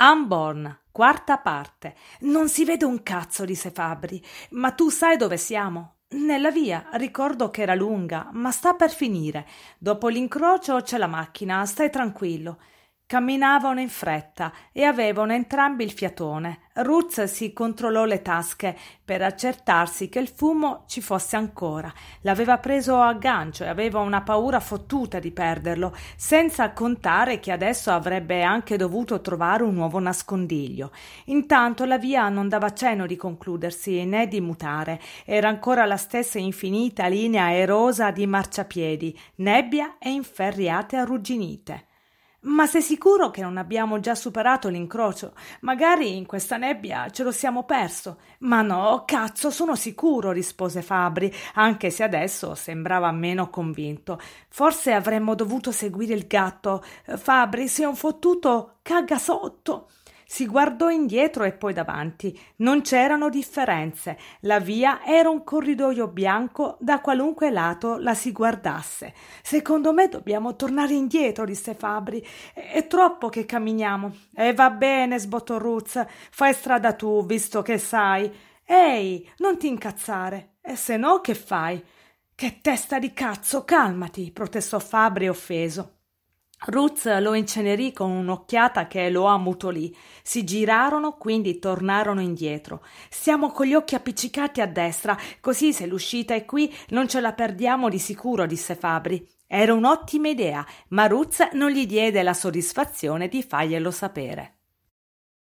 Unborn, quarta parte. Non si vede un cazzo, disse Fabri. Ma tu sai dove siamo? Nella via, ricordo che era lunga, ma sta per finire. Dopo l'incrocio c'è la macchina, stai tranquillo. Camminavano in fretta e avevano entrambi il fiatone. Roots si controllò le tasche per accertarsi che il fumo ci fosse ancora. L'aveva preso a gancio e aveva una paura fottuta di perderlo, senza contare che adesso avrebbe anche dovuto trovare un nuovo nascondiglio. Intanto la via non dava cenno di concludersi né di mutare. Era ancora la stessa infinita linea erosa di marciapiedi, nebbia e inferriate arrugginite. Ma sei sicuro che non abbiamo già superato l'incrocio? Magari in questa nebbia ce lo siamo perso. Ma no, cazzo, sono sicuro, rispose Fabri, anche se adesso sembrava meno convinto. Forse avremmo dovuto seguire il gatto. Fabri, sei un fottuto caga sotto. Si guardò indietro e poi davanti. Non c'erano differenze. La via era un corridoio bianco da qualunque lato la si guardasse. Secondo me dobbiamo tornare indietro, disse Fabri. È troppo che camminiamo. E eh, va bene, sbottò Roots. Fai strada tu, visto che sai. Ehi, non ti incazzare. E se no, che fai? Che testa di cazzo, calmati, protestò Fabri offeso. Ruth lo incenerì con un'occhiata che lo ammutolì. Si girarono, quindi tornarono indietro. Siamo con gli occhi appiccicati a destra, così se l'uscita è qui non ce la perdiamo di sicuro, disse Fabri. Era un'ottima idea, ma Ruth non gli diede la soddisfazione di farglielo sapere.